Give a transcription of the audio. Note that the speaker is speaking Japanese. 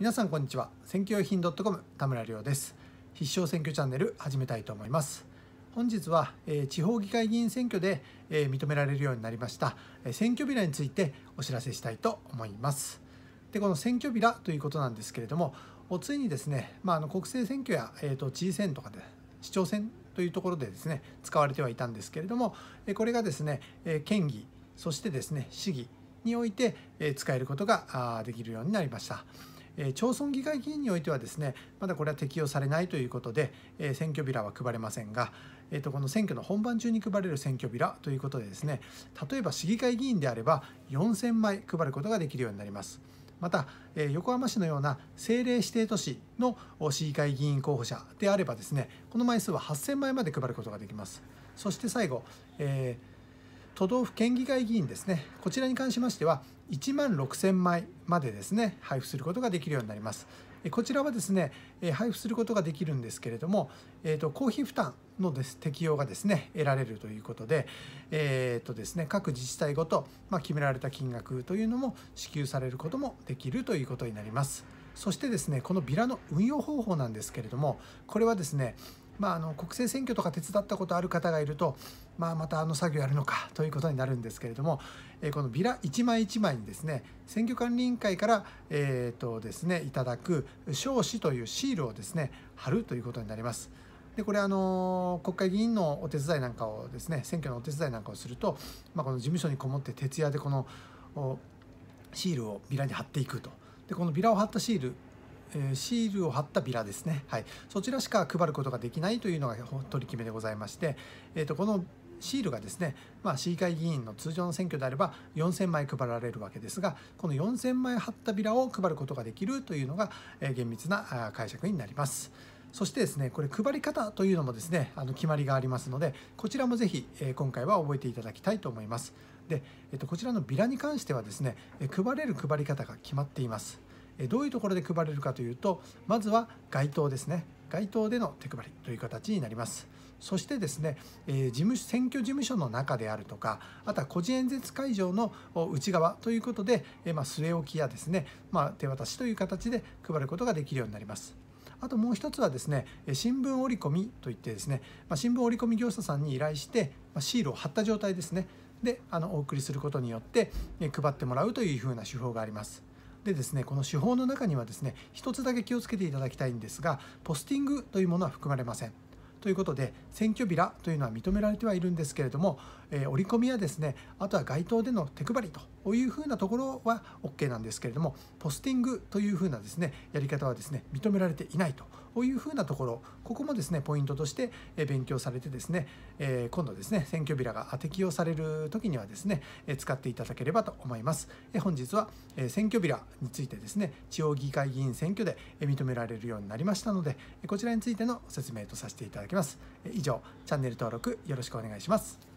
皆さんこんにちは選挙用品 .com 田村亮です必勝選挙チャンネル始めたいと思います本日は、え地方議会議員選挙で、え認められるようになりました、え選挙ビラについてお知らせしたいと思いますでこの選挙ビラということなんですけれどもおついにですね、まあ、あの国政選挙や、えー、と知事選とかで市長選というところでですね使われてはいたんですけれどもこれがですね県議そしてですね市議において使えることができるようになりました。え町村議会議員においてはですねまだこれは適用されないということで、え選挙ビラは配れませんが、えー、とこの選挙の本番中に配れる選挙ビラということでですね例えば市議会議員であれば4000枚配ることができるようになります。また、え横浜市のような政令指定都市の市議会議員候補者であればですねこの枚数は8000枚まで配ることができます。そして最後、えー都道府県議会議員ですね、こちらに関しましては、1万6000枚までですね、配布することができるようになります。こちらはですね、配布することができるんですけれども、えーと、公費負担のです適用がですね、得られるということで、えーとですね、各自治体ごと、まあ、決められた金額というのも支給されることもできるということになります。そしてですね、このビラの運用方法なんですけれども、これはですね、まあ、あの国政選挙とか手伝ったことある方がいると、まあ、またあの作業やるのかということになるんですけれども、えー、このビラ一枚一枚にですね選挙管理委員会から、えーとですね、いただく証子というシールをですね貼るということになります。でこれあの国会議員のお手伝いなんかをですね選挙のお手伝いなんかをすると、まあ、この事務所にこもって徹夜でこのシールをビラに貼っていくとでこのビラを貼ったシールシールを貼ったビラですね、はい、そちらしか配ることができないというのが取り決めでございまして、えー、とこのシールがですね、まあ、市議会議員の通常の選挙であれば4000枚配られるわけですがこの4000枚貼ったビラを配ることができるというのが、え厳密な解釈になります。そしてですね、これ配り方というのもですね、あの決まりがありますので、こちらもぜひ、え今回は覚えていただきたいと思います。で、えっと、こちらのビラに関してはですね、配れる配り方が決まっています。どういうところで配れるかというとまずは街頭ですね街頭での手配りという形になります。そしてですね、え事務選挙事務所の中であるとか、あとは個人演説会場の内側ということで、えまあ、据え置きやですね、まあ、手渡しという形で配ることができるようになります。あともう一つはですね、新聞折り込みといってですね、まあ、新聞折り込み業者さんに依頼して、まシールを貼った状態ですね、であのお送りすることによって、え配ってもらうというふうな手法があります。でですねこの手法の中にはですね一つだけ気をつけていただきたいんですがポスティングというものは含まれませんということで選挙ビラというのは認められてはいるんですけれども、えー、折り込みやですねあとは街頭での手配りというふうなところは OK なんですけれどもポスティングというふうなですねやり方はですね認められていないというふうなところここもですねポイントとして勉強されてですね、えー、今度ですね選挙ビラが適用される時にはですね使っていただければと思います本日は選挙ビラについてですね地方議会議員選挙で認められるようになりましたのでこちらについての説明とさせていただきますます以上チャンネル登録よろしくお願いします